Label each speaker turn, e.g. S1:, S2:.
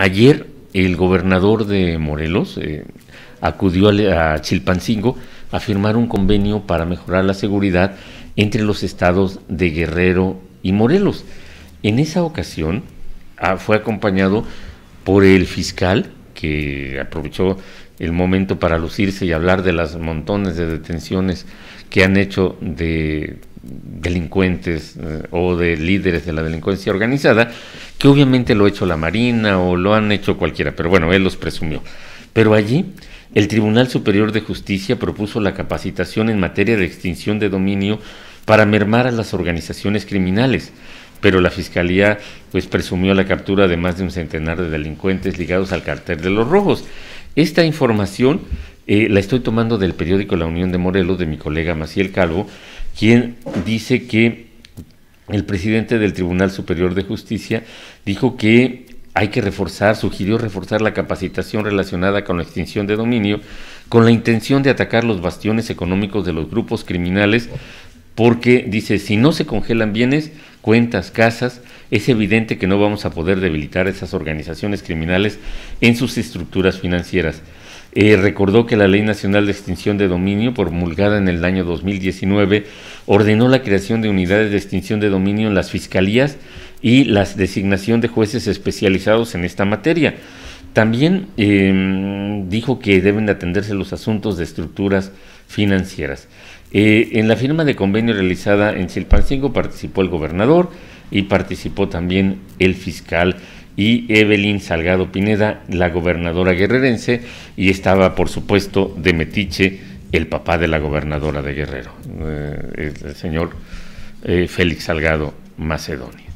S1: Ayer el gobernador de Morelos eh, acudió a, Chilpancingo a firmar un convenio para mejorar la seguridad entre los estados de Guerrero y Morelos. En esa ocasión ah, fue acompañado por el fiscal que aprovechó el momento para lucirse y hablar de las montones de detenciones que han hecho de delincuentes eh, o de líderes de la delincuencia organizada, que obviamente lo ha hecho la Marina o lo han hecho cualquiera, pero bueno, él los presumió. Pero allí el Tribunal Superior de Justicia propuso la capacitación en materia de extinción de dominio para mermar a las organizaciones criminales, pero la Fiscalía pues presumió la captura de más de un centenar de delincuentes ligados al cartel de los rojos. Esta información eh, la estoy tomando del periódico La Unión de Morelos de mi colega Maciel Calvo, quien dice que el presidente del Tribunal Superior de Justicia dijo que hay que reforzar, sugirió reforzar la capacitación relacionada con la extinción de dominio con la intención de atacar los bastiones económicos de los grupos criminales porque dice, si no se congelan bienes, cuentas, casas, es evidente que no vamos a poder debilitar esas organizaciones criminales en sus estructuras financieras. Eh, recordó que la Ley Nacional de Extinción de Dominio, promulgada en el año 2019, ordenó la creación de unidades de extinción de dominio en las fiscalías y la designación de jueces especializados en esta materia. También em, dijo que deben atenderse los asuntos de estructuras financieras. Eh, en la firma de convenio realizada en Silpancingo participó el gobernador, y participó también el fiscal y Evelyn Salgado Pineda, la gobernadora guerrerense, y estaba, por supuesto, de Metiche, el papá de la gobernadora de Guerrero, eh, el, señor eh, Félix Salgado Macedonio.